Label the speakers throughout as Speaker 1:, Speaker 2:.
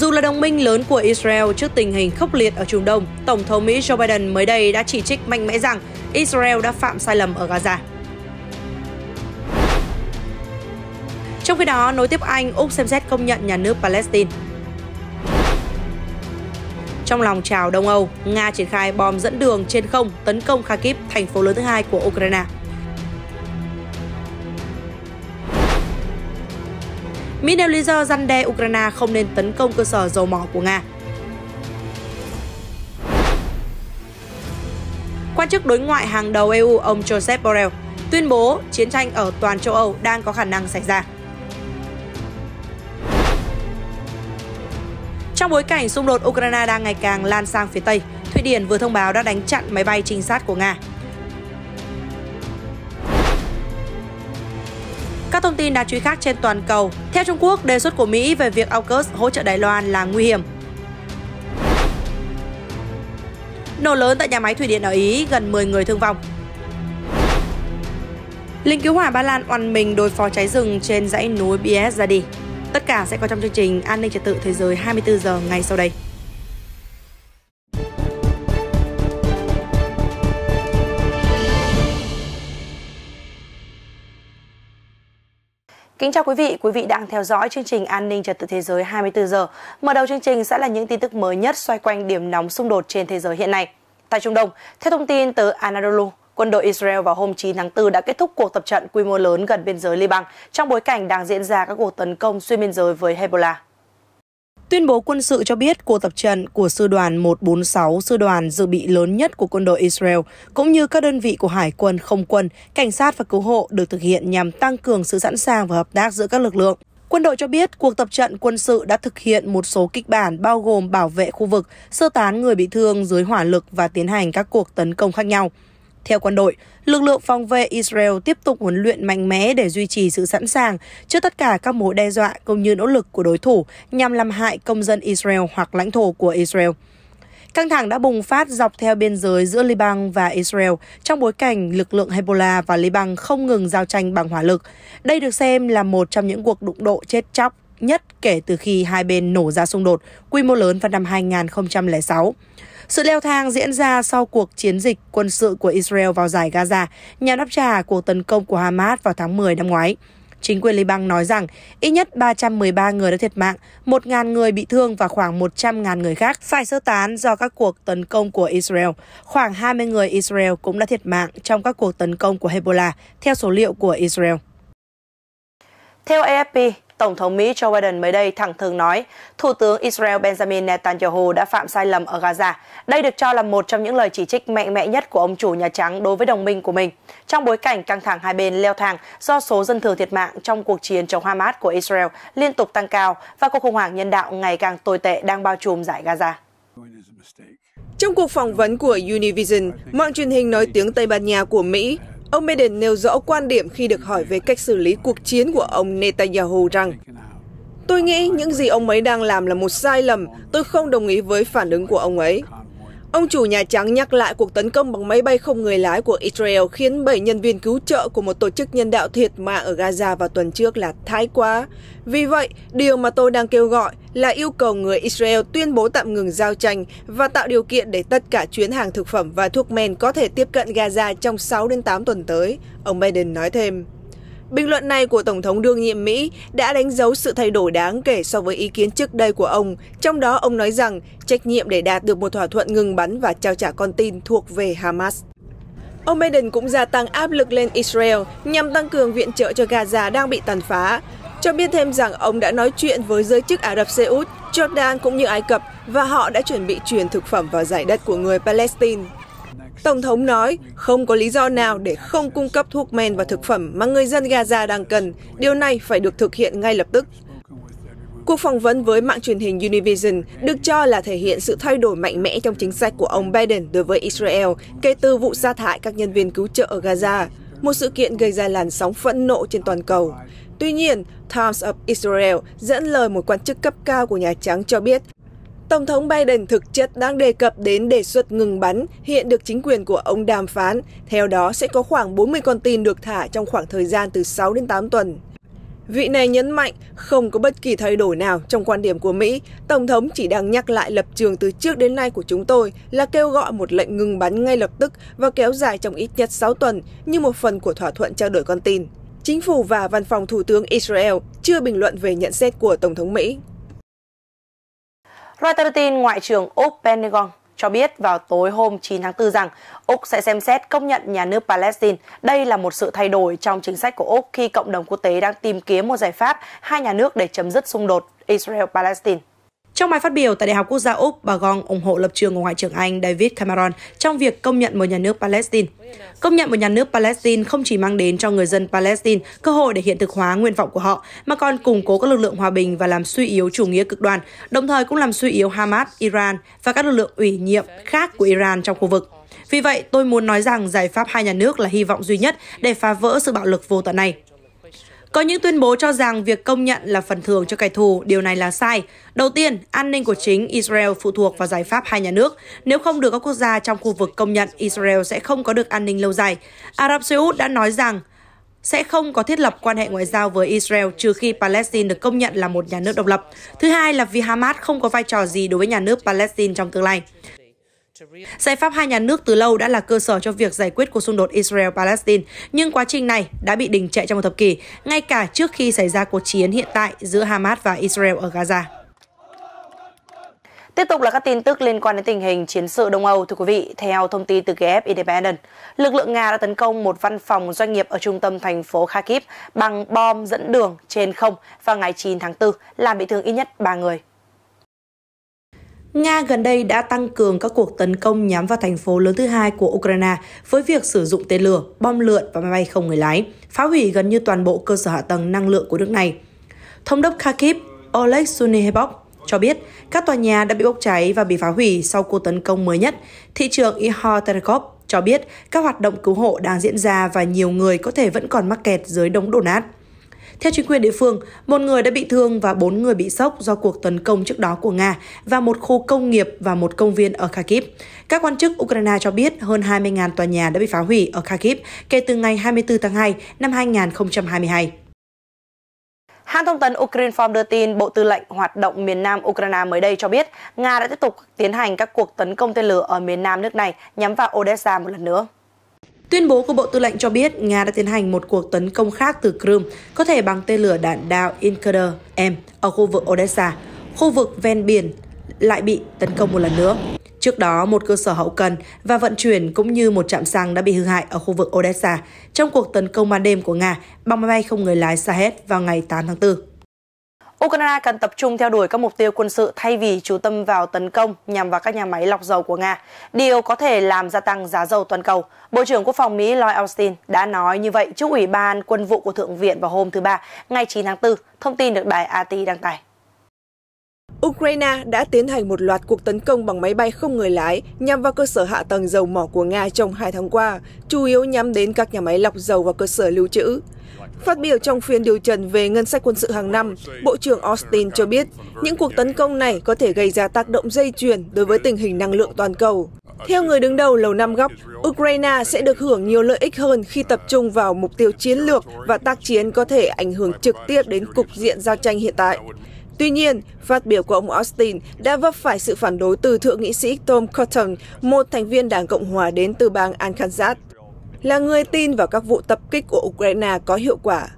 Speaker 1: Dù là đồng minh lớn của Israel trước tình hình khốc liệt ở Trung Đông, Tổng thống Mỹ Joe Biden mới đây đã chỉ trích mạnh mẽ rằng Israel đã phạm sai lầm ở Gaza. Trong khi đó, nối tiếp Anh, Úc xem xét công nhận nhà nước Palestine. Trong lòng trào Đông Âu, Nga triển khai bom dẫn đường trên không tấn công Kharkiv, thành phố lớn thứ hai của Ukraine. Mỹ nêu lý do răn đe Ukraine không nên tấn công cơ sở dầu mỏ của Nga. Quan chức đối ngoại hàng đầu EU ông Joseph Borrell tuyên bố chiến tranh ở toàn châu Âu đang có khả năng xảy ra. Trong bối cảnh xung đột Ukraine đang ngày càng lan sang phía Tây, Thụy Điển vừa thông báo đã đánh chặn máy bay trinh sát của Nga. Các thông tin đáng chú ý khác trên toàn cầu. Theo Trung Quốc, đề xuất của Mỹ về việc AUKUS hỗ trợ Đài Loan là nguy hiểm. Nổ lớn tại nhà máy thủy điện ở Ý, gần 10 người thương vong. Linh cứu hỏa Ba Lan oằn mình đối phó cháy rừng trên dãy núi Bieszadi. Tất cả sẽ có trong chương trình An ninh trật tự thế giới 24 giờ ngay sau đây. Kính chào quý vị, quý vị đang theo dõi chương trình An ninh trật tự thế giới 24 giờ. Mở đầu chương trình sẽ là những tin tức mới nhất xoay quanh điểm nóng xung đột trên thế giới hiện nay. Tại Trung Đông, theo thông tin từ Anadolu, quân đội Israel vào hôm 9 tháng 4 đã kết thúc cuộc tập trận quy mô lớn gần biên giới Liban trong bối cảnh đang diễn ra các cuộc tấn công xuyên biên giới với Hezbollah. Tuyên bố quân sự cho biết cuộc tập trận của sư đoàn 146, sư đoàn dự bị lớn nhất của quân đội Israel, cũng như các đơn vị của hải quân, không quân, cảnh sát và cứu hộ được thực hiện nhằm tăng cường sự sẵn sàng và hợp tác giữa các lực lượng. Quân đội cho biết cuộc tập trận quân sự đã thực hiện một số kịch bản bao gồm bảo vệ khu vực, sơ tán người bị thương dưới hỏa lực và tiến hành các cuộc tấn công khác nhau. Theo quân đội, lực lượng phòng vệ Israel tiếp tục huấn luyện mạnh mẽ để duy trì sự sẵn sàng trước tất cả các mối đe dọa cũng như nỗ lực của đối thủ nhằm làm hại công dân Israel hoặc lãnh thổ của Israel. Căng thẳng đã bùng phát dọc theo biên giới giữa Liban và Israel trong bối cảnh lực lượng Hezbollah và Liban không ngừng giao tranh bằng hỏa lực. Đây được xem là một trong những cuộc đụng độ chết chóc nhất kể từ khi hai bên nổ ra xung đột quy mô lớn vào năm 2006. Sự leo thang diễn ra sau cuộc chiến dịch quân sự của Israel vào giải Gaza nhằm đáp trả cuộc tấn công của Hamas vào tháng 10 năm ngoái. Chính quyền Liban nói rằng ít nhất 313 người đã thiệt mạng, 1.000 người bị thương và khoảng 100.000 người khác phải sơ tán do các cuộc tấn công của Israel. Khoảng 20 người Israel cũng đã thiệt mạng trong các cuộc tấn công của Hezbollah, theo số liệu của Israel. Theo AFP, Tổng thống Mỹ Joe Biden mới đây thẳng thừng nói Thủ tướng Israel Benjamin Netanyahu đã phạm sai lầm ở Gaza. Đây được cho là một trong những lời chỉ trích mạnh mẽ nhất của ông chủ Nhà Trắng đối với đồng minh của mình, trong bối cảnh căng thẳng hai bên leo thang do số dân thường thiệt mạng trong cuộc chiến chống Hamas của Israel liên tục tăng cao và cuộc khủng hoảng nhân đạo ngày càng tồi tệ đang bao trùm giải Gaza.
Speaker 2: Trong cuộc phỏng vấn của Univision, mạng truyền hình nói tiếng Tây Ban Nha của Mỹ Ông Biden nêu rõ quan điểm khi được hỏi về cách xử lý cuộc chiến của ông Netanyahu rằng Tôi nghĩ những gì ông ấy đang làm là một sai lầm, tôi không đồng ý với phản ứng của ông ấy. Ông chủ Nhà Trắng nhắc lại cuộc tấn công bằng máy bay không người lái của Israel khiến 7 nhân viên cứu trợ của một tổ chức nhân đạo thiệt mạng ở Gaza vào tuần trước là thái quá. Vì vậy, điều mà tôi đang kêu gọi là yêu cầu người Israel tuyên bố tạm ngừng giao tranh và tạo điều kiện để tất cả chuyến hàng thực phẩm và thuốc men có thể tiếp cận Gaza trong 6 đến 8 tuần tới, ông Biden nói thêm. Bình luận này của Tổng thống đương nhiệm Mỹ đã đánh dấu sự thay đổi đáng kể so với ý kiến trước đây của ông, trong đó ông nói rằng trách nhiệm để đạt được một thỏa thuận ngừng bắn và trao trả con tin thuộc về Hamas. Ông Biden cũng gia tăng áp lực lên Israel nhằm tăng cường viện trợ cho Gaza đang bị tàn phá, cho biết thêm rằng ông đã nói chuyện với giới chức Ả Rập Xê Út, Jordan cũng như Ai Cập và họ đã chuẩn bị chuyển thực phẩm vào giải đất của người Palestine. Tổng thống nói không có lý do nào để không cung cấp thuốc men và thực phẩm mà người dân Gaza đang cần. Điều này phải được thực hiện ngay lập tức. Cuộc phỏng vấn với mạng truyền hình Univision được cho là thể hiện sự thay đổi mạnh mẽ trong chính sách của ông Biden đối với Israel kể từ vụ sa thải các nhân viên cứu trợ ở Gaza, một sự kiện gây ra làn sóng phẫn nộ trên toàn cầu. Tuy nhiên, Times of Israel dẫn lời một quan chức cấp cao của Nhà Trắng cho biết Tổng thống Biden thực chất đang đề cập đến đề xuất ngừng bắn hiện được chính quyền của ông đàm phán. Theo đó sẽ có khoảng 40 con tin được thả trong khoảng thời gian từ 6 đến 8 tuần. Vị này nhấn mạnh không có bất kỳ thay đổi nào trong quan điểm của Mỹ. Tổng thống chỉ đang nhắc lại lập trường từ trước đến nay của chúng tôi là kêu gọi một lệnh ngừng bắn ngay lập tức và kéo dài trong ít nhất 6 tuần như một phần của thỏa thuận trao đổi con tin. Chính phủ và văn phòng Thủ tướng Israel chưa bình luận về nhận xét của Tổng thống Mỹ. Reuters tin Ngoại trưởng Úc Pentagon cho biết vào tối
Speaker 1: hôm 9 tháng 4 rằng Úc sẽ xem xét công nhận nhà nước Palestine. Đây là một sự thay đổi trong chính sách của Úc khi cộng đồng quốc tế đang tìm kiếm một giải pháp hai nhà nước để chấm dứt xung đột Israel-Palestine. Trong bài phát biểu tại Đại học Quốc gia Úc, bà Gong ủng hộ lập trường của Ngoại trưởng Anh David Cameron trong việc công nhận một nhà nước Palestine. Công nhận một nhà nước Palestine không chỉ mang đến cho người dân Palestine cơ hội để hiện thực hóa nguyện vọng của họ, mà còn củng cố các lực lượng hòa bình và làm suy yếu chủ nghĩa cực đoan, đồng thời cũng làm suy yếu Hamas, Iran và các lực lượng ủy nhiệm khác của Iran trong khu vực. Vì vậy, tôi muốn nói rằng giải pháp hai nhà nước là hy vọng duy nhất để phá vỡ sự bạo lực vô tận này. Có những tuyên bố cho rằng việc công nhận là phần thưởng cho kẻ thù, điều này là sai. Đầu tiên, an ninh của chính Israel phụ thuộc vào giải pháp hai nhà nước. Nếu không được các quốc gia trong khu vực công nhận, Israel sẽ không có được an ninh lâu dài. Ả Rập Xê Út đã nói rằng sẽ không có thiết lập quan hệ ngoại giao với Israel trừ khi Palestine được công nhận là một nhà nước độc lập. Thứ hai là vì Hamas không có vai trò gì đối với nhà nước Palestine trong tương lai. Giải pháp hai nhà nước từ lâu đã là cơ sở cho việc giải quyết cuộc xung đột Israel-Palestine, nhưng quá trình này đã bị đình trệ trong một thập kỷ, ngay cả trước khi xảy ra cuộc chiến hiện tại giữa Hamas và Israel ở Gaza. Tiếp tục là các tin tức liên quan đến tình hình chiến sự Đông Âu. Thưa quý vị, theo thông tin từ Gf Independent, lực lượng Nga đã tấn công một văn phòng doanh nghiệp ở trung tâm thành phố Kharkiv bằng bom dẫn đường trên không vào ngày 9 tháng 4, làm bị thương ít nhất 3 người. Nga gần đây đã tăng cường các cuộc tấn công nhắm vào thành phố lớn thứ hai của Ukraine với việc sử dụng tên lửa, bom lượn và máy bay không người lái, phá hủy gần như toàn bộ cơ sở hạ tầng năng lượng của nước này. Thống đốc Kharkiv Oleg Sunihebov cho biết các tòa nhà đã bị bốc cháy và bị phá hủy sau cuộc tấn công mới nhất. Thị trường Ihor Terekov cho biết các hoạt động cứu hộ đang diễn ra và nhiều người có thể vẫn còn mắc kẹt dưới đống đổ nát. Theo chính quyền địa phương, một người đã bị thương và bốn người bị sốc do cuộc tấn công trước đó của Nga và một khu công nghiệp và một công viên ở Kharkiv. Các quan chức Ukraine cho biết hơn 20.000 tòa nhà đã bị phá hủy ở Kharkiv kể từ ngày 24 tháng 2 năm 2022. Hãng thông tấn Ukrinform đưa tin Bộ Tư lệnh hoạt động miền Nam Ukraine mới đây cho biết Nga đã tiếp tục tiến hành các cuộc tấn công tên lửa ở miền Nam nước này nhắm vào Odessa một lần nữa. Tuyên bố của Bộ Tư lệnh cho biết Nga đã tiến hành một cuộc tấn công khác từ Crimea, có thể bằng tên lửa đạn đạo Inkader M ở khu vực Odessa, khu vực ven biển lại bị tấn công một lần nữa. Trước đó, một cơ sở hậu cần và vận chuyển cũng như một trạm xăng đã bị hư hại ở khu vực Odessa trong cuộc tấn công ban đêm của Nga bằng máy bay không người lái Shahed vào ngày 8 tháng 4. Ukraine cần tập trung theo đuổi các mục tiêu quân sự thay vì chú tâm vào tấn công nhằm vào các nhà máy lọc dầu của Nga. Điều có thể làm gia tăng giá dầu toàn cầu. Bộ trưởng Quốc phòng Mỹ Lloyd Austin đã nói như vậy trước Ủy ban Quân vụ của Thượng viện vào hôm thứ Ba, ngày 9 tháng 4, thông tin được đài AT đăng tải.
Speaker 2: Ukraine đã tiến hành một loạt cuộc tấn công bằng máy bay không người lái nhằm vào cơ sở hạ tầng dầu mỏ của Nga trong hai tháng qua, chủ yếu nhắm đến các nhà máy lọc dầu và cơ sở lưu trữ. Phát biểu trong phiên điều trần về ngân sách quân sự hàng năm, Bộ trưởng Austin cho biết những cuộc tấn công này có thể gây ra tác động dây chuyền đối với tình hình năng lượng toàn cầu. Theo người đứng đầu Lầu Năm Góc, Ukraine sẽ được hưởng nhiều lợi ích hơn khi tập trung vào mục tiêu chiến lược và tác chiến có thể ảnh hưởng trực tiếp đến cục diện giao tranh hiện tại. Tuy nhiên, phát biểu của ông Austin đã vấp phải sự phản đối từ Thượng nghị sĩ Tom Cotton, một thành viên Đảng Cộng hòa đến từ bang Arkansas là người tin vào các vụ tập kích của Ukraine có hiệu quả.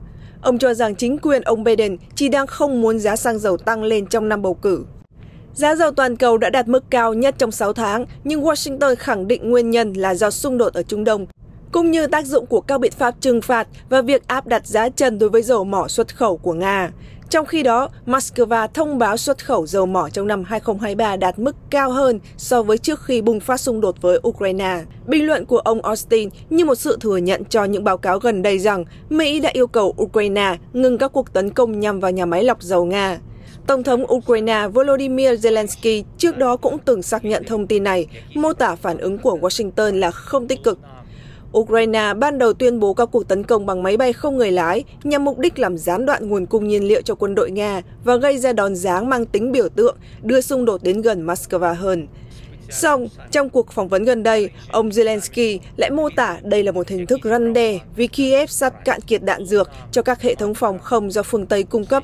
Speaker 2: Ông cho rằng chính quyền ông Biden chỉ đang không muốn giá xăng dầu tăng lên trong năm bầu cử. Giá dầu toàn cầu đã đạt mức cao nhất trong 6 tháng, nhưng Washington khẳng định nguyên nhân là do xung đột ở Trung Đông, cũng như tác dụng của các biện pháp trừng phạt và việc áp đặt giá trần đối với dầu mỏ xuất khẩu của Nga. Trong khi đó, Moscow thông báo xuất khẩu dầu mỏ trong năm 2023 đạt mức cao hơn so với trước khi bùng phát xung đột với Ukraine. Bình luận của ông Austin như một sự thừa nhận cho những báo cáo gần đây rằng Mỹ đã yêu cầu Ukraine ngừng các cuộc tấn công nhằm vào nhà máy lọc dầu Nga. Tổng thống Ukraine Volodymyr Zelensky trước đó cũng từng xác nhận thông tin này, mô tả phản ứng của Washington là không tích cực Ukraine ban đầu tuyên bố các cuộc tấn công bằng máy bay không người lái nhằm mục đích làm gián đoạn nguồn cung nhiên liệu cho quân đội Nga và gây ra đòn giáng mang tính biểu tượng, đưa xung đột đến gần Moscow hơn. Song, trong cuộc phỏng vấn gần đây, ông Zelensky lại mô tả đây là một hình thức răn đe vì Kiev sắp cạn kiệt đạn dược cho các hệ thống phòng không do phương Tây cung cấp.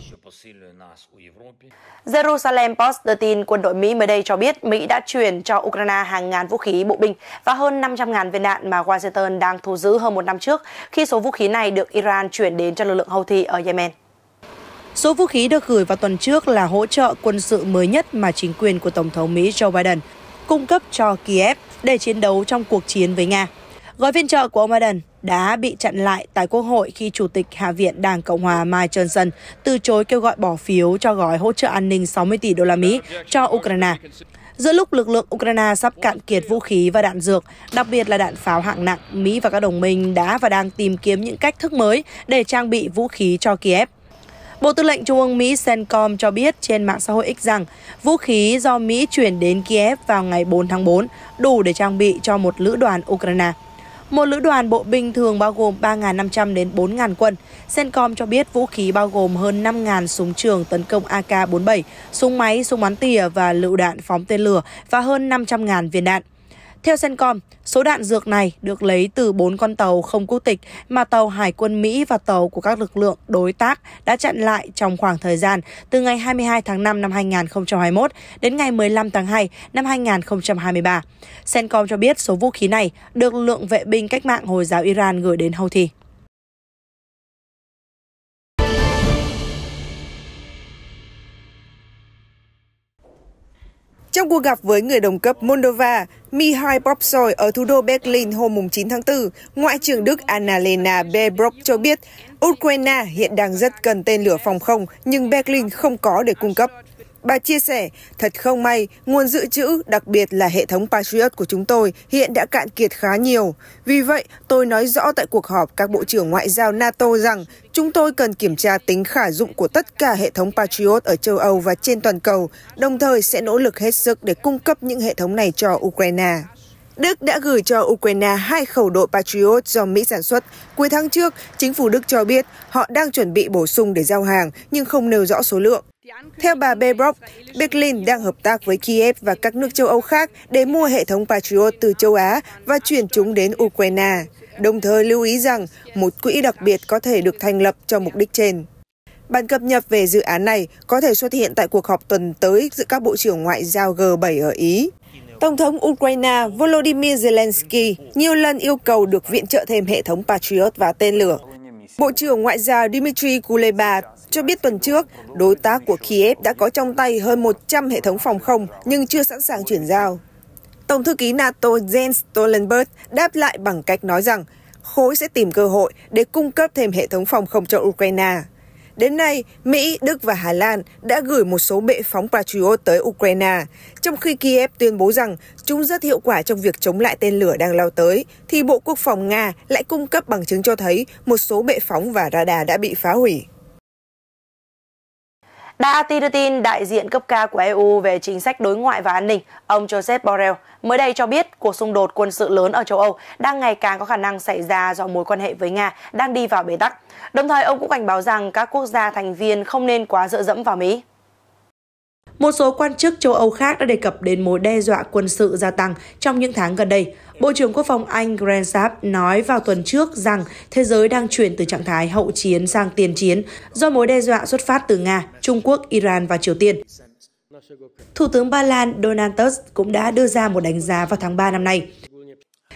Speaker 1: Jerusalem Post đưa tin quân đội Mỹ mới đây cho biết Mỹ đã chuyển cho Ukraine hàng ngàn vũ khí bộ binh và hơn 500.000 viên đạn mà Washington đang thu giữ hơn một năm trước khi số vũ khí này được Iran chuyển đến cho lực lượng Houthi ở Yemen. Số vũ khí được gửi vào tuần trước là hỗ trợ quân sự mới nhất mà chính quyền của Tổng thống Mỹ Joe Biden cung cấp cho Kiev để chiến đấu trong cuộc chiến với Nga. Gói viện trợ của ông Biden đã bị chặn lại tại Quốc hội khi Chủ tịch Hạ viện Đảng Cộng hòa Mike Johnson từ chối kêu gọi bỏ phiếu cho gói hỗ trợ an ninh 60 tỷ đô la Mỹ cho Ukraine. Giữa lúc lực lượng Ukraine sắp cạn kiệt vũ khí và đạn dược, đặc biệt là đạn pháo hạng nặng, Mỹ và các đồng minh đã và đang tìm kiếm những cách thức mới để trang bị vũ khí cho Kiev. Bộ Tư lệnh Trung ương Mỹ CENTCOM cho biết trên mạng xã hội X rằng vũ khí do Mỹ chuyển đến Kiev vào ngày 4 tháng 4 đủ để trang bị cho một lữ đoàn Ukraine. Một lữ đoàn bộ binh thường bao gồm 3.500 đến 4.000 quân. Sencom cho biết vũ khí bao gồm hơn 5.000 súng trường tấn công AK-47, súng máy, súng bắn tỉa và lựu đạn phóng tên lửa và hơn 500.000 viên đạn. Theo Cencom, số đạn dược này được lấy từ 4 con tàu không quốc tịch mà tàu Hải quân Mỹ và tàu của các lực lượng đối tác đã chặn lại trong khoảng thời gian từ ngày 22 tháng 5 năm 2021 đến ngày 15 tháng 2 năm 2023. Cencom cho biết số vũ khí này được lượng vệ binh cách mạng Hồi giáo Iran gửi đến Houthi.
Speaker 2: Trong cuộc gặp với người đồng cấp Moldova Mihai Popsoy ở thủ đô Berlin hôm 9 tháng 4, Ngoại trưởng Đức Annalena Baerbock cho biết Ukraine hiện đang rất cần tên lửa phòng không nhưng Berlin không có để cung cấp. Bà chia sẻ, thật không may, nguồn dự trữ, đặc biệt là hệ thống Patriot của chúng tôi hiện đã cạn kiệt khá nhiều. Vì vậy, tôi nói rõ tại cuộc họp các bộ trưởng ngoại giao NATO rằng chúng tôi cần kiểm tra tính khả dụng của tất cả hệ thống Patriot ở châu Âu và trên toàn cầu, đồng thời sẽ nỗ lực hết sức để cung cấp những hệ thống này cho Ukraine. Đức đã gửi cho Ukraine hai khẩu đội Patriot do Mỹ sản xuất. Cuối tháng trước, chính phủ Đức cho biết họ đang chuẩn bị bổ sung để giao hàng nhưng không nêu rõ số lượng. Theo bà Bebrock, Berlin đang hợp tác với Kiev và các nước châu Âu khác để mua hệ thống Patriot từ châu Á và chuyển chúng đến Ukraine, đồng thời lưu ý rằng một quỹ đặc biệt có thể được thành lập cho mục đích trên. Bản cập nhật về dự án này có thể xuất hiện tại cuộc họp tuần tới giữa các bộ trưởng ngoại giao G7 ở Ý. Tổng thống Ukraine Volodymyr Zelensky nhiều lần yêu cầu được viện trợ thêm hệ thống Patriot và tên lửa. Bộ trưởng Ngoại giao Dmitry Kuleba cho biết tuần trước, đối tác của Kiev đã có trong tay hơn 100 hệ thống phòng không nhưng chưa sẵn sàng chuyển giao. Tổng thư ký NATO Jens Stoltenberg đáp lại bằng cách nói rằng khối sẽ tìm cơ hội để cung cấp thêm hệ thống phòng không cho Ukraine. Đến nay, Mỹ, Đức và Hà Lan đã gửi một số bệ phóng Patriot tới Ukraine, trong khi Kiev tuyên bố rằng chúng rất hiệu quả trong việc chống lại tên lửa đang lao tới, thì Bộ Quốc phòng Nga lại cung cấp bằng chứng cho thấy một số bệ phóng và radar đã bị phá hủy.
Speaker 1: Đã tin đưa tin đại diện cấp cao của EU về chính sách đối ngoại và an ninh, ông Joseph Borrell mới đây cho biết cuộc xung đột quân sự lớn ở châu Âu đang ngày càng có khả năng xảy ra do mối quan hệ với Nga đang đi vào bế tắc. Đồng thời ông cũng cảnh báo rằng các quốc gia thành viên không nên quá dựa dẫm vào Mỹ. Một số quan chức châu Âu khác đã đề cập đến mối đe dọa quân sự gia tăng trong những tháng gần đây. Bộ trưởng Quốc phòng Anh Grant Sapp nói vào tuần trước rằng thế giới đang chuyển từ trạng thái hậu chiến sang tiền chiến do mối đe dọa xuất phát từ Nga, Trung Quốc, Iran và Triều Tiên. Thủ tướng Ba Lan Donald Tusk cũng đã đưa ra một đánh giá vào tháng 3 năm nay.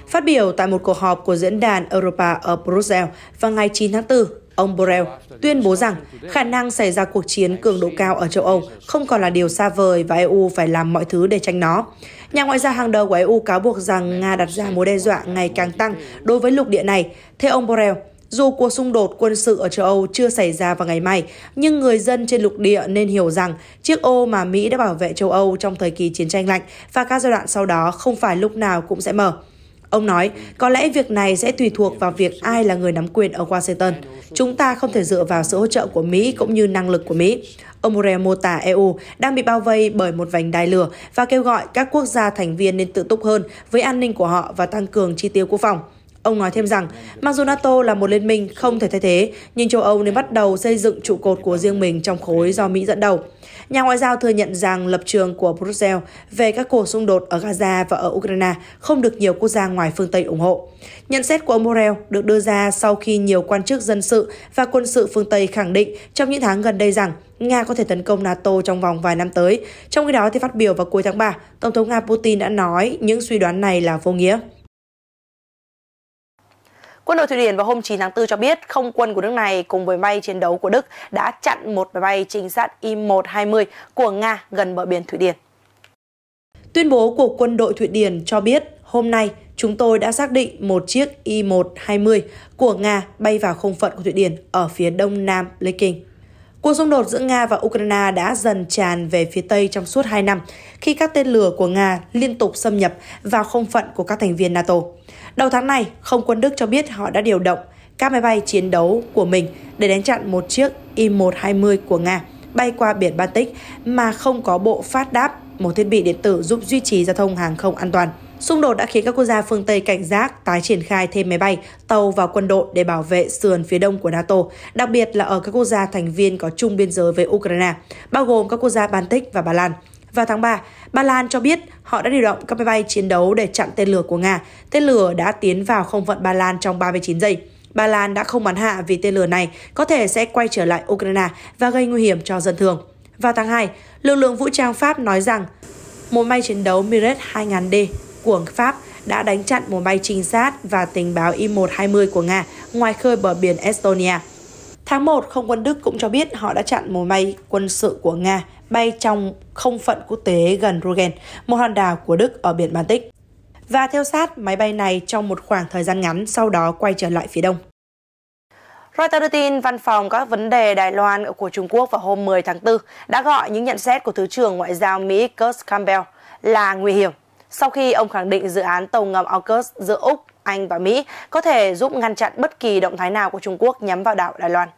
Speaker 1: Phát biểu tại một cuộc họp của diễn đàn Europa ở Brussels vào ngày 9 tháng 4, ông Borrell tuyên bố rằng khả năng xảy ra cuộc chiến cường độ cao ở châu Âu không còn là điều xa vời và EU phải làm mọi thứ để tránh nó. Nhà ngoại giao hàng đầu của EU cáo buộc rằng Nga đặt ra mối đe dọa ngày càng tăng đối với lục địa này. Theo ông Borrell, dù cuộc xung đột quân sự ở châu Âu chưa xảy ra vào ngày mai, nhưng người dân trên lục địa nên hiểu rằng chiếc ô mà Mỹ đã bảo vệ châu Âu trong thời kỳ chiến tranh lạnh và các giai đoạn sau đó không phải lúc nào cũng sẽ mở. Ông nói, có lẽ việc này sẽ tùy thuộc vào việc ai là người nắm quyền ở Washington. Chúng ta không thể dựa vào sự hỗ trợ của Mỹ cũng như năng lực của Mỹ. Ông morel mô tả EU đang bị bao vây bởi một vành đai lửa và kêu gọi các quốc gia thành viên nên tự túc hơn với an ninh của họ và tăng cường chi tiêu quốc phòng. Ông nói thêm rằng, mặc dù NATO là một liên minh không thể thay thế, nhưng châu Âu nên bắt đầu xây dựng trụ cột của riêng mình trong khối do Mỹ dẫn đầu. Nhà ngoại giao thừa nhận rằng lập trường của Brussels về các cuộc xung đột ở Gaza và ở Ukraine không được nhiều quốc gia ngoài phương Tây ủng hộ. Nhận xét của ông Borrell được đưa ra sau khi nhiều quan chức dân sự và quân sự phương Tây khẳng định trong những tháng gần đây rằng Nga có thể tấn công NATO trong vòng vài năm tới. Trong khi đó, thì phát biểu vào cuối tháng 3, Tổng thống Nga Putin đã nói những suy đoán này là vô nghĩa. Quân đội Thụy Điển vào hôm 9 tháng 4 cho biết không quân của nước này cùng với bay chiến đấu của Đức đã chặn một máy bay trinh sát I-120 của Nga gần bờ biển Thụy Điển. Tuyên bố của quân đội Thụy Điển cho biết hôm nay chúng tôi đã xác định một chiếc I-120 của Nga bay vào không phận của Thụy Điển ở phía đông nam Leking. Cuộc xung đột giữa Nga và Ukraine đã dần tràn về phía Tây trong suốt 2 năm, khi các tên lửa của Nga liên tục xâm nhập vào không phận của các thành viên NATO. Đầu tháng này, không quân Đức cho biết họ đã điều động các máy bay chiến đấu của mình để đánh chặn một chiếc I-120 của Nga bay qua biển Baltic mà không có bộ phát đáp, một thiết bị điện tử giúp duy trì giao thông hàng không an toàn. Xung đột đã khiến các quốc gia phương Tây cảnh giác tái triển khai thêm máy bay, tàu và quân đội để bảo vệ sườn phía đông của NATO, đặc biệt là ở các quốc gia thành viên có chung biên giới với Ukraine, bao gồm các quốc gia Baltic và Ba Lan. Vào tháng 3, Ba Lan cho biết họ đã điều động các máy bay chiến đấu để chặn tên lửa của Nga. Tên lửa đã tiến vào không phận Ba Lan trong 39 giây. Ba Lan đã không bắn hạ vì tên lửa này có thể sẽ quay trở lại Ukraine và gây nguy hiểm cho dân thường. Vào tháng 2, lực lượng vũ trang Pháp nói rằng một máy chiến đấu Mirage 2000D của Pháp đã đánh chặn một máy trinh sát và tình báo I-120 của Nga ngoài khơi bờ biển Estonia. Tháng 1, không quân Đức cũng cho biết họ đã chặn một máy quân sự của Nga bay trong không phận quốc tế gần Rügen, một hòn đảo của Đức ở biển Baltic. Và theo sát máy bay này trong một khoảng thời gian ngắn sau đó quay trở lại phía đông. Reuters đưa tin văn phòng các vấn đề Đài Loan của Trung Quốc vào hôm 10 tháng 4 đã gọi những nhận xét của Thứ trưởng Ngoại giao Mỹ Kurt Campbell là nguy hiểm sau khi ông khẳng định dự án tàu ngầm AUKUS giữa Úc, Anh và Mỹ có thể giúp ngăn chặn bất kỳ động thái nào của Trung Quốc nhắm vào đảo Đài Loan.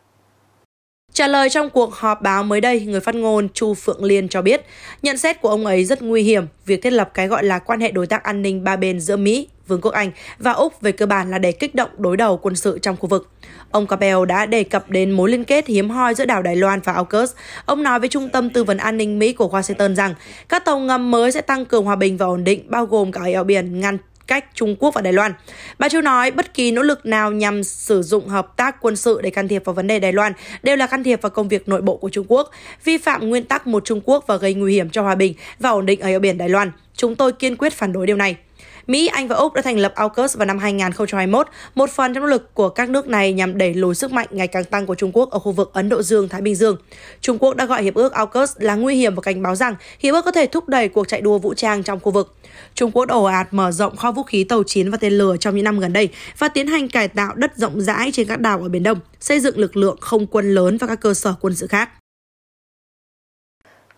Speaker 1: Trả lời trong cuộc họp báo mới đây, người phát ngôn Chu Phượng Liên cho biết, nhận xét của ông ấy rất nguy hiểm, việc thiết lập cái gọi là quan hệ đối tác an ninh ba bên giữa Mỹ, Vương quốc Anh và Úc về cơ bản là để kích động đối đầu quân sự trong khu vực. Ông Capel đã đề cập đến mối liên kết hiếm hoi giữa đảo Đài Loan và AUKUS. Ông nói với Trung tâm Tư vấn An ninh Mỹ của Washington rằng các tàu ngầm mới sẽ tăng cường hòa bình và ổn định, bao gồm cả eo biển ngăn cách Trung Quốc và Đài Loan. Bà Chu nói bất kỳ nỗ lực nào nhằm sử dụng hợp tác quân sự để can thiệp vào vấn đề Đài Loan đều là can thiệp vào công việc nội bộ của Trung Quốc, vi phạm nguyên tắc một Trung Quốc và gây nguy hiểm cho hòa bình và ổn định ở eo biển Đài Loan. Chúng tôi kiên quyết phản đối điều này. Mỹ, Anh và Úc đã thành lập AUKUS vào năm 2021, một phần trong nỗ lực của các nước này nhằm đẩy lùi sức mạnh ngày càng tăng của Trung Quốc ở khu vực Ấn Độ Dương-Thái Bình Dương. Trung Quốc đã gọi hiệp ước AUKUS là nguy hiểm và cảnh báo rằng hiệp ước có thể thúc đẩy cuộc chạy đua vũ trang trong khu vực. Trung Quốc đã ồ ạt mở rộng kho vũ khí tàu chiến và tên lửa trong những năm gần đây và tiến hành cải tạo đất rộng rãi trên các đảo ở Biển Đông, xây dựng lực lượng không quân lớn và các cơ sở quân sự khác.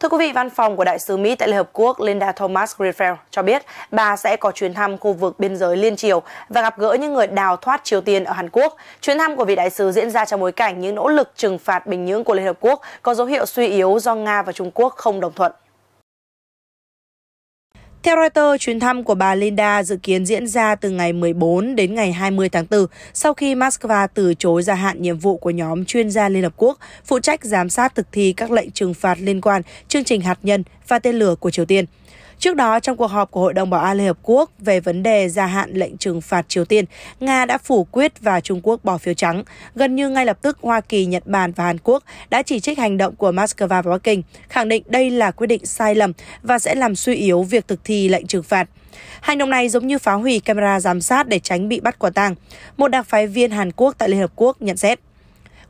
Speaker 1: Thưa quý vị, văn phòng của Đại sứ Mỹ tại Liên Hợp Quốc Linda Thomas Greenfield cho biết bà sẽ có chuyến thăm khu vực biên giới Liên Triều và gặp gỡ những người đào thoát Triều Tiên ở Hàn Quốc. Chuyến thăm của vị đại sứ diễn ra trong bối cảnh những nỗ lực trừng phạt Bình Nhưỡng của Liên Hợp Quốc có dấu hiệu suy yếu do Nga và Trung Quốc không đồng thuận. Theo Reuters, chuyến thăm của bà Linda dự kiến diễn ra từ ngày 14 đến ngày 20 tháng 4, sau khi Moscow từ chối gia hạn nhiệm vụ của nhóm chuyên gia Liên Hợp Quốc phụ trách giám sát thực thi các lệnh trừng phạt liên quan chương trình hạt nhân và tên lửa của Triều Tiên. Trước đó, trong cuộc họp của Hội đồng Bảo an Liên Hợp Quốc về vấn đề gia hạn lệnh trừng phạt Triều Tiên, Nga đã phủ quyết và Trung Quốc bỏ phiếu trắng. Gần như ngay lập tức, Hoa Kỳ, Nhật Bản và Hàn Quốc đã chỉ trích hành động của Moscow và Bắc Kinh, khẳng định đây là quyết định sai lầm và sẽ làm suy yếu việc thực thi lệnh trừng phạt. Hành động này giống như phá hủy camera giám sát để tránh bị bắt quả tang, một đặc phái viên Hàn Quốc tại Liên Hợp Quốc nhận xét.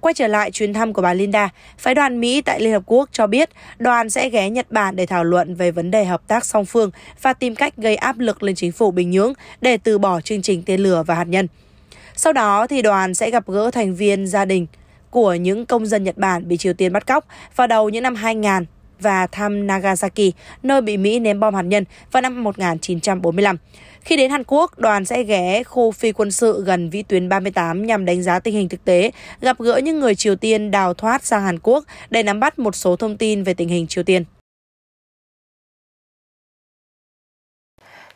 Speaker 1: Quay trở lại chuyến thăm của bà Linda, phái đoàn Mỹ tại Liên Hợp Quốc cho biết đoàn sẽ ghé Nhật Bản để thảo luận về vấn đề hợp tác song phương và tìm cách gây áp lực lên chính phủ Bình Nhưỡng để từ bỏ chương trình tên lửa và hạt nhân. Sau đó thì đoàn sẽ gặp gỡ thành viên gia đình của những công dân Nhật Bản bị Triều Tiên bắt cóc vào đầu những năm 2000 và thăm Nagasaki, nơi bị Mỹ ném bom hạt nhân vào năm 1945. Khi đến Hàn Quốc, đoàn sẽ ghé khu phi quân sự gần vĩ tuyến 38 nhằm đánh giá tình hình thực tế, gặp gỡ những người Triều Tiên đào thoát sang Hàn Quốc để nắm bắt một số thông tin về tình hình Triều Tiên.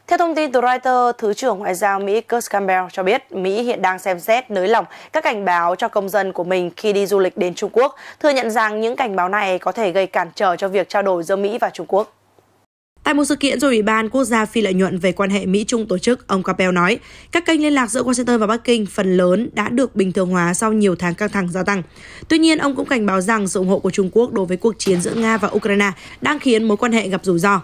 Speaker 1: Theo thông tin từ Reuters, Thứ trưởng Ngoại giao Mỹ Kurt Campbell cho biết Mỹ hiện đang xem xét nới lỏng các cảnh báo cho công dân của mình khi đi du lịch đến Trung Quốc, thừa nhận rằng những cảnh báo này có thể gây cản trở cho việc trao đổi giữa Mỹ và Trung Quốc. Tại một sự kiện do Ủy ban Quốc gia phi lợi nhuận về quan hệ Mỹ-Trung tổ chức, ông Capel nói, các kênh liên lạc giữa Washington và Bắc Kinh phần lớn đã được bình thường hóa sau nhiều tháng căng thẳng gia tăng. Tuy nhiên, ông cũng cảnh báo rằng sự ủng hộ của Trung Quốc đối với cuộc chiến giữa Nga và Ukraine đang khiến mối quan hệ gặp rủi ro.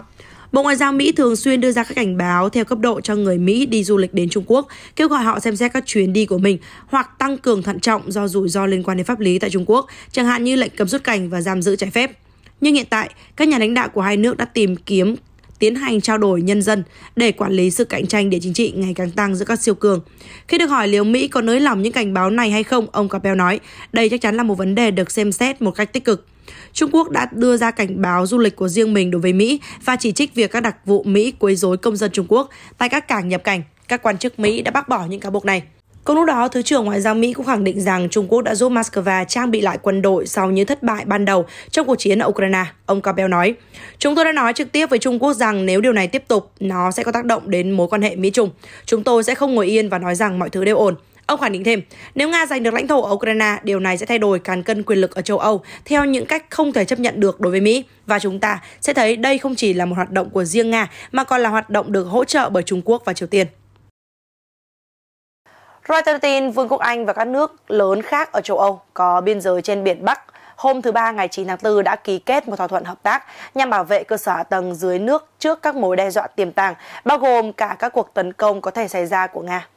Speaker 1: Bộ Ngoại giao Mỹ thường xuyên đưa ra các cảnh báo theo cấp độ cho người Mỹ đi du lịch đến Trung Quốc, kêu gọi họ xem xét các chuyến đi của mình hoặc tăng cường thận trọng do rủi ro liên quan đến pháp lý tại Trung Quốc, chẳng hạn như lệnh cấm xuất cảnh và giam giữ trái phép. Nhưng hiện tại, các nhà lãnh đạo của hai nước đã tìm kiếm tiến hành trao đổi nhân dân để quản lý sự cạnh tranh địa chính trị ngày càng tăng giữa các siêu cường. Khi được hỏi liệu Mỹ có nới lỏng những cảnh báo này hay không, ông Capel nói, đây chắc chắn là một vấn đề được xem xét một cách tích cực. Trung Quốc đã đưa ra cảnh báo du lịch của riêng mình đối với Mỹ và chỉ trích việc các đặc vụ Mỹ quấy rối công dân Trung Quốc tại các cảng nhập cảnh. Các quan chức Mỹ đã bác bỏ những cáo buộc này. Cùng lúc đó, Thứ trưởng Ngoại giao Mỹ cũng khẳng định rằng Trung Quốc đã giúp Moscow trang bị lại quân đội sau những thất bại ban đầu trong cuộc chiến ở Ukraine, ông Capel nói. Chúng tôi đã nói trực tiếp với Trung Quốc rằng nếu điều này tiếp tục, nó sẽ có tác động đến mối quan hệ Mỹ-Trung. Chúng tôi sẽ không ngồi yên và nói rằng mọi thứ đều ổn. Ông khẳng định thêm, nếu Nga giành được lãnh thổ ở Ukraine, điều này sẽ thay đổi càn cân quyền lực ở châu Âu theo những cách không thể chấp nhận được đối với Mỹ. Và chúng ta sẽ thấy đây không chỉ là một hoạt động của riêng Nga mà còn là hoạt động được hỗ trợ bởi Trung Quốc và Triều Tiên. Reuters tin Vương quốc Anh và các nước lớn khác ở châu Âu có biên giới trên biển Bắc hôm thứ Ba ngày 9 tháng 4 đã ký kết một thỏa thuận hợp tác nhằm bảo vệ cơ sở hạ tầng dưới nước trước các mối đe dọa tiềm tàng, bao gồm cả các cuộc tấn công có thể xảy ra của Nga.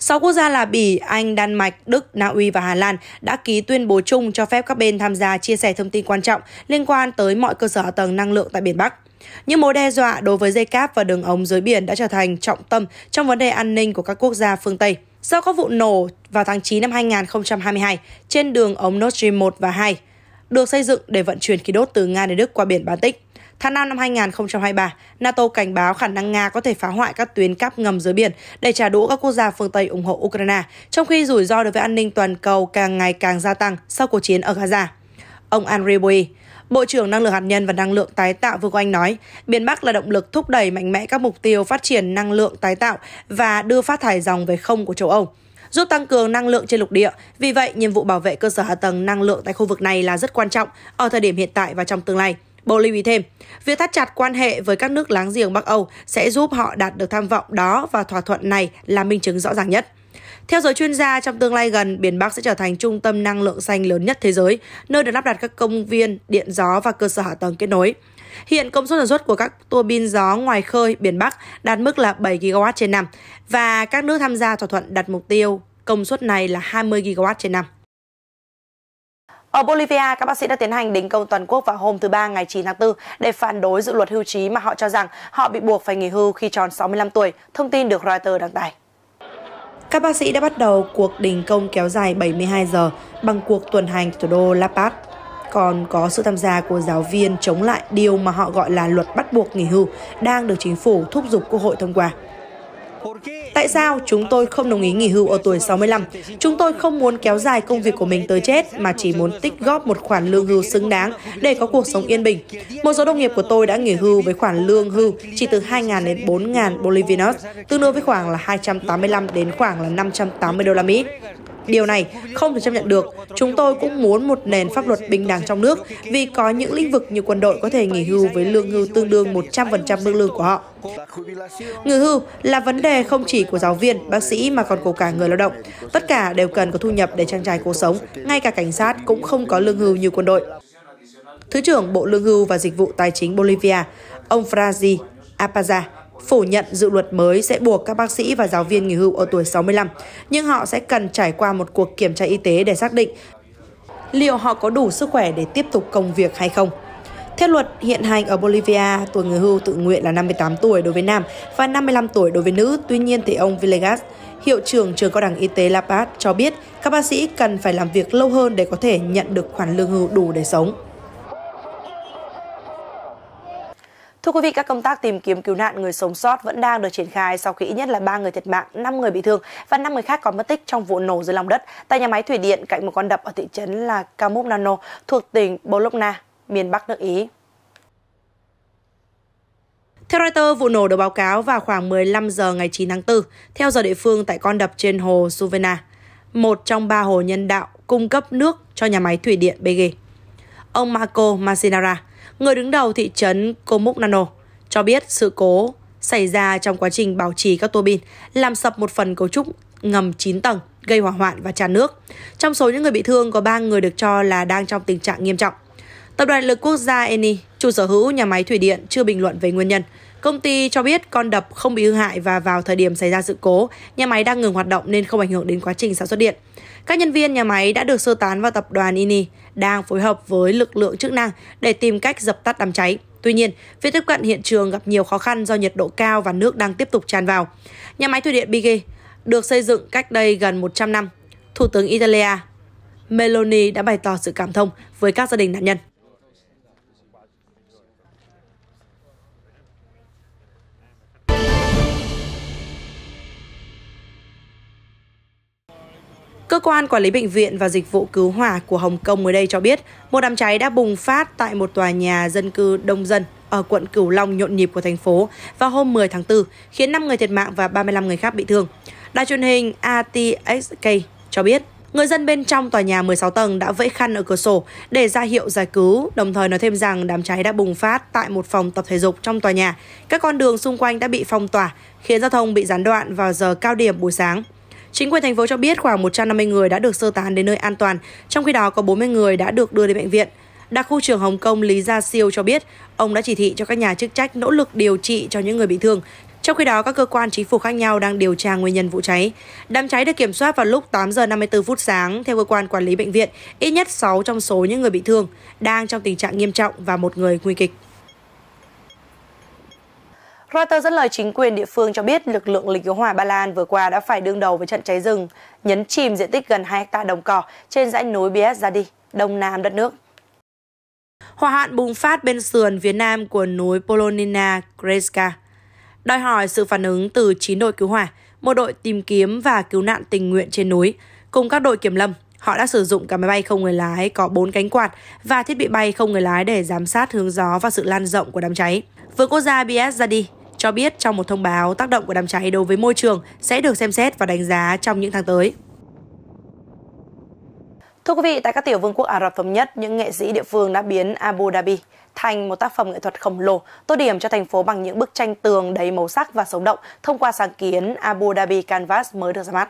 Speaker 1: Sáu quốc gia là Bỉ, Anh, Đan Mạch, Đức, Na Uy và Hà Lan đã ký tuyên bố chung cho phép các bên tham gia chia sẻ thông tin quan trọng liên quan tới mọi cơ sở hạ tầng năng lượng tại biển Bắc. Những mối đe dọa đối với dây cáp và đường ống dưới biển đã trở thành trọng tâm trong vấn đề an ninh của các quốc gia phương Tây. Sau các vụ nổ vào tháng 9 năm 2022 trên đường ống Nord Stream 1 và 2, được xây dựng để vận chuyển khí đốt từ Nga đến Đức qua biển Baltic. Tháng 5 năm 2023, NATO cảnh báo khả năng Nga có thể phá hoại các tuyến cáp ngầm dưới biển để trả đũa các quốc gia phương Tây ủng hộ Ukraine, trong khi rủi ro đối với an ninh toàn cầu càng ngày càng gia tăng sau cuộc chiến ở Gaza. Ông Andrei Bui, Bộ trưởng Năng lượng hạt nhân và Năng lượng tái tạo Vương Anh nói, Biển Bắc là động lực thúc đẩy mạnh mẽ các mục tiêu phát triển năng lượng tái tạo và đưa phát thải dòng về không của châu Âu giúp tăng cường năng lượng trên lục địa. Vì vậy, nhiệm vụ bảo vệ cơ sở hạ tầng năng lượng tại khu vực này là rất quan trọng ở thời điểm hiện tại và trong tương lai. Bộ lưu ý thêm, việc thắt chặt quan hệ với các nước láng giềng Bắc Âu sẽ giúp họ đạt được tham vọng đó và thỏa thuận này là minh chứng rõ ràng nhất. Theo giới chuyên gia, trong tương lai gần, Biển Bắc sẽ trở thành trung tâm năng lượng xanh lớn nhất thế giới, nơi được lắp đặt các công viên, điện gió và cơ sở hạ tầng kết nối. Hiện công suất sản xuất của các tua bin gió ngoài khơi Biển Bắc đạt mức là 7 GW trên năm và các nước tham gia thỏa thuận đặt mục tiêu công suất này là 20 GW trên năm. Ở Bolivia, các bác sĩ đã tiến hành đình công toàn quốc vào hôm thứ Ba ngày 9 tháng 4 để phản đối dự luật hưu trí mà họ cho rằng họ bị buộc phải nghỉ hưu khi tròn 65 tuổi, thông tin được Reuters đăng tải. Các bác sĩ đã bắt đầu cuộc đình công kéo dài 72 giờ bằng cuộc tuần hành thủ đô La Paz. Còn có sự tham gia của giáo viên chống lại điều mà họ gọi là luật bắt buộc nghỉ hưu đang được chính phủ thúc giục quốc hội thông qua. Tại sao chúng tôi không đồng ý nghỉ hưu ở tuổi 65? Chúng tôi không muốn kéo dài công việc của mình tới chết mà chỉ muốn tích góp một khoản lương hưu xứng đáng để có cuộc sống yên bình. Một số đồng nghiệp của tôi đã nghỉ hưu với khoản lương hưu chỉ từ 2.000 đến 4.000 Bolivianos, tương đương với khoảng là 285 đến khoảng là 580 đô la Mỹ. Điều này không thể chấp nhận được. Chúng tôi cũng muốn một nền pháp luật bình đẳng trong nước vì có những lĩnh vực như quân đội có thể nghỉ hưu với lương hưu tương đương 100% mức lương của họ. Người hưu là vấn đề không chỉ của giáo viên, bác sĩ mà còn của cả người lao động. Tất cả đều cần có thu nhập để trang trải cuộc sống, ngay cả cảnh sát cũng không có lương hưu như quân đội. Thứ trưởng Bộ Lương hưu và Dịch vụ Tài chính Bolivia, ông Frazi Apaza phủ nhận dự luật mới sẽ buộc các bác sĩ và giáo viên nghỉ hưu ở tuổi 65, nhưng họ sẽ cần trải qua một cuộc kiểm tra y tế để xác định liệu họ có đủ sức khỏe để tiếp tục công việc hay không. Theo luật hiện hành ở Bolivia, tuổi người hưu tự nguyện là 58 tuổi đối với nam và 55 tuổi đối với nữ. Tuy nhiên thì ông Villegas, hiệu trưởng trường cao đẳng y tế La Paz cho biết các bác sĩ cần phải làm việc lâu hơn để có thể nhận được khoản lương hưu đủ để sống. Thưa quý vị, các công tác tìm kiếm cứu nạn người sống sót vẫn đang được triển khai sau khi ít nhất là 3 người thiệt mạng, 5 người bị thương và 5 người khác còn mất tích trong vụ nổ dưới lòng đất tại nhà máy thủy điện cạnh một con đập ở thị trấn là Kamuk thuộc tỉnh Bologna, miền Bắc nước Ý. Theo Reuters, vụ nổ được báo cáo vào khoảng 15 giờ ngày 9 tháng 4, theo giờ địa phương tại con đập trên hồ Suvena, một trong ba hồ nhân đạo cung cấp nước cho nhà máy thủy điện BG. Ông Marco Massinara, người đứng đầu thị trấn Komuknano, cho biết sự cố xảy ra trong quá trình bảo trì các tua bin, làm sập một phần cấu trúc ngầm 9 tầng, gây hỏa hoạn và tràn nước. Trong số những người bị thương có 3 người được cho là đang trong tình trạng nghiêm trọng. Tập đoàn Lực Quốc gia Eni, chủ sở hữu nhà máy thủy điện chưa bình luận về nguyên nhân. Công ty cho biết con đập không bị hư hại và vào thời điểm xảy ra sự cố, nhà máy đang ngừng hoạt động nên không ảnh hưởng đến quá trình sản xuất điện. Các nhân viên nhà máy đã được sơ tán vào tập đoàn INI, đang phối hợp với lực lượng chức năng để tìm cách dập tắt đám cháy. Tuy nhiên, việc tiếp cận hiện trường gặp nhiều khó khăn do nhiệt độ cao và nước đang tiếp tục tràn vào. Nhà máy thủy điện Bighe được xây dựng cách đây gần 100 năm. Thủ tướng Italia Meloni đã bày tỏ sự cảm thông với các gia đình nạn nhân. Cơ quan quản lý bệnh viện và dịch vụ cứu hỏa của Hồng Kông mới đây cho biết, một đám cháy đã bùng phát tại một tòa nhà dân cư đông dân ở quận Cửu Long nhộn nhịp của thành phố vào hôm 10 tháng 4, khiến 5 người thiệt mạng và 35 người khác bị thương. Đài truyền hình ATXK cho biết, người dân bên trong tòa nhà 16 tầng đã vẫy khăn ở cửa sổ để ra hiệu giải cứu, đồng thời nói thêm rằng đám cháy đã bùng phát tại một phòng tập thể dục trong tòa nhà. Các con đường xung quanh đã bị phong tỏa, khiến giao thông bị gián đoạn vào giờ cao điểm buổi sáng. Chính quyền thành phố cho biết khoảng 150 người đã được sơ tán đến nơi an toàn, trong khi đó có 40 người đã được đưa đến bệnh viện. Đặc khu trưởng Hồng Kông Lý Gia Siêu cho biết, ông đã chỉ thị cho các nhà chức trách nỗ lực điều trị cho những người bị thương. Trong khi đó, các cơ quan chính phủ khác nhau đang điều tra nguyên nhân vụ cháy. Đám cháy được kiểm soát vào lúc 8 giờ 54 phút sáng theo cơ quan quản lý bệnh viện, ít nhất 6 trong số những người bị thương đang trong tình trạng nghiêm trọng và một người nguy kịch. Reuters dẫn lời chính quyền địa phương cho biết lực lượng lính cứu hỏa Ba Lan vừa qua đã phải đương đầu với trận cháy rừng, nhấn chìm diện tích gần 2 hecta đồng cỏ trên dãy núi Bieszadi, đông nam đất nước. Hỏa hạn bùng phát bên sườn phía nam của núi Polonina Kreska, đòi hỏi sự phản ứng từ 9 đội cứu hỏa, một đội tìm kiếm và cứu nạn tình nguyện trên núi, cùng các đội kiểm lâm. Họ đã sử dụng cả máy bay không người lái có 4 cánh quạt và thiết bị bay không người lái để giám sát hướng gió và sự lan rộng của đám cháy. với quốc gia Bieszadi cho biết trong một thông báo tác động của đám cháy đối với môi trường sẽ được xem xét và đánh giá trong những tháng tới. Thưa quý vị, tại các tiểu vương quốc Ả Rập thống nhất, những nghệ sĩ địa phương đã biến Abu Dhabi thành một tác phẩm nghệ thuật khổng lồ, tô điểm cho thành phố bằng những bức tranh tường đầy màu sắc và sống động thông qua sáng kiến Abu Dhabi Canvas mới được ra mắt.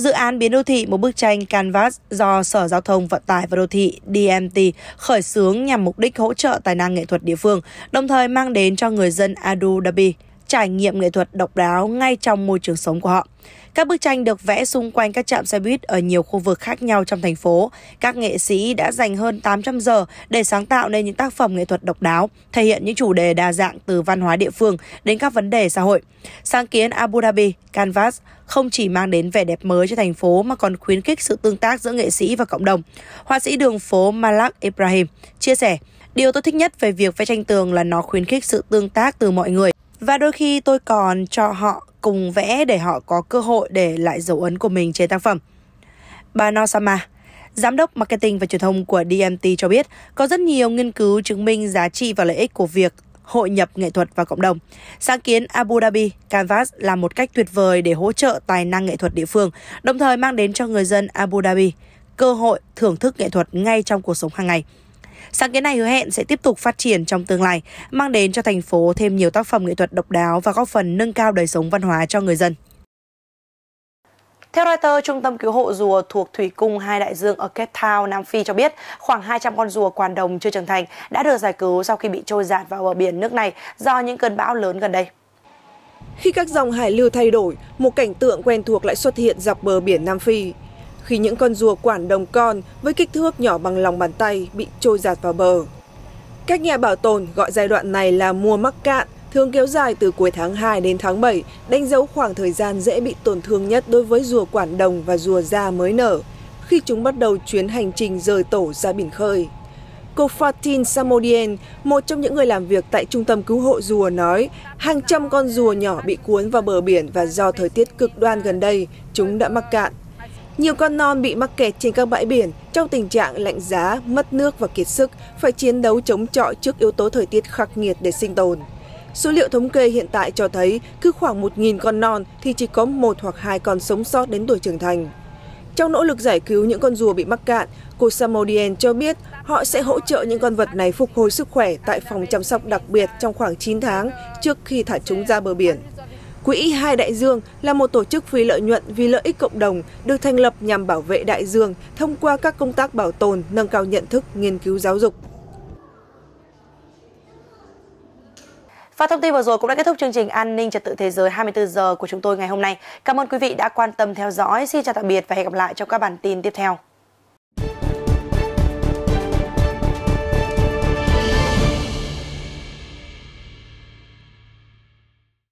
Speaker 1: Dự án biến đô thị một bức tranh canvas do Sở Giao thông Vận tải và Đô thị DMT khởi xướng nhằm mục đích hỗ trợ tài năng nghệ thuật địa phương, đồng thời mang đến cho người dân Abu Dhabi trải nghiệm nghệ thuật độc đáo ngay trong môi trường sống của họ. Các bức tranh được vẽ xung quanh các trạm xe buýt ở nhiều khu vực khác nhau trong thành phố. Các nghệ sĩ đã dành hơn 800 giờ để sáng tạo nên những tác phẩm nghệ thuật độc đáo, thể hiện những chủ đề đa dạng từ văn hóa địa phương đến các vấn đề xã hội. Sáng kiến Abu Dhabi Canvas không chỉ mang đến vẻ đẹp mới cho thành phố mà còn khuyến khích sự tương tác giữa nghệ sĩ và cộng đồng. Họa sĩ đường phố Malak Ibrahim chia sẻ, Điều tôi thích nhất về việc vẽ tranh tường là nó khuyến khích sự tương tác từ mọi người và đôi khi tôi còn cho họ cùng vẽ để họ có cơ hội để lại dấu ấn của mình trên tác phẩm. Bà Nosama, Giám đốc Marketing và Truyền thông của DMT cho biết có rất nhiều nghiên cứu chứng minh giá trị và lợi ích của việc hội nhập nghệ thuật và cộng đồng. Sáng kiến Abu Dhabi Canvas là một cách tuyệt vời để hỗ trợ tài năng nghệ thuật địa phương, đồng thời mang đến cho người dân Abu Dhabi cơ hội thưởng thức nghệ thuật ngay trong cuộc sống hàng ngày. Sáng kiến này hứa hẹn sẽ tiếp tục phát triển trong tương lai, mang đến cho thành phố thêm nhiều tác phẩm nghệ thuật độc đáo và góp phần nâng cao đời sống văn hóa cho người dân. Theo Reuters, Trung tâm Cứu hộ rùa thuộc Thủy cung Hai Đại Dương ở Cape Town, Nam Phi cho biết khoảng 200 con rùa quản đồng chưa trưởng thành đã được giải cứu sau khi bị trôi
Speaker 2: dạt vào bờ biển nước này do những cơn bão lớn gần đây. Khi các dòng hải lưu thay đổi, một cảnh tượng quen thuộc lại xuất hiện dọc bờ biển Nam Phi khi những con rùa quản đồng con với kích thước nhỏ bằng lòng bàn tay bị trôi giạt vào bờ. Các nhà bảo tồn gọi giai đoạn này là mùa mắc cạn, thường kéo dài từ cuối tháng 2 đến tháng 7, đánh dấu khoảng thời gian dễ bị tổn thương nhất đối với rùa quản đồng và rùa da mới nở, khi chúng bắt đầu chuyến hành trình rời tổ ra biển khơi. Cô Fatin Samodien, một trong những người làm việc tại trung tâm cứu hộ rùa nói, hàng trăm con rùa nhỏ bị cuốn vào bờ biển và do thời tiết cực đoan gần đây, chúng đã mắc cạn. Nhiều con non bị mắc kẹt trên các bãi biển trong tình trạng lạnh giá, mất nước và kiệt sức, phải chiến đấu chống chọi trước yếu tố thời tiết khắc nghiệt để sinh tồn. Số liệu thống kê hiện tại cho thấy cứ khoảng 1.000 con non thì chỉ có một hoặc hai con sống sót đến tuổi trưởng thành. Trong nỗ lực giải cứu những con rùa bị mắc cạn, cô Samodien cho biết họ sẽ hỗ trợ những con vật này phục hồi sức khỏe tại phòng chăm sóc đặc biệt trong khoảng 9 tháng trước khi thả chúng ra bờ biển. Quỹ Hai Đại Dương là một tổ chức phi lợi nhuận vì lợi ích cộng đồng được thành lập nhằm bảo vệ đại dương thông qua các công tác bảo tồn, nâng cao nhận thức, nghiên cứu giáo dục.
Speaker 1: Và thông tin vừa rồi cũng đã kết thúc chương trình An ninh trật tự thế giới 24 giờ của chúng tôi ngày hôm nay. Cảm ơn quý vị đã quan tâm theo dõi. Xin chào tạm biệt và hẹn gặp lại trong các bản tin tiếp theo.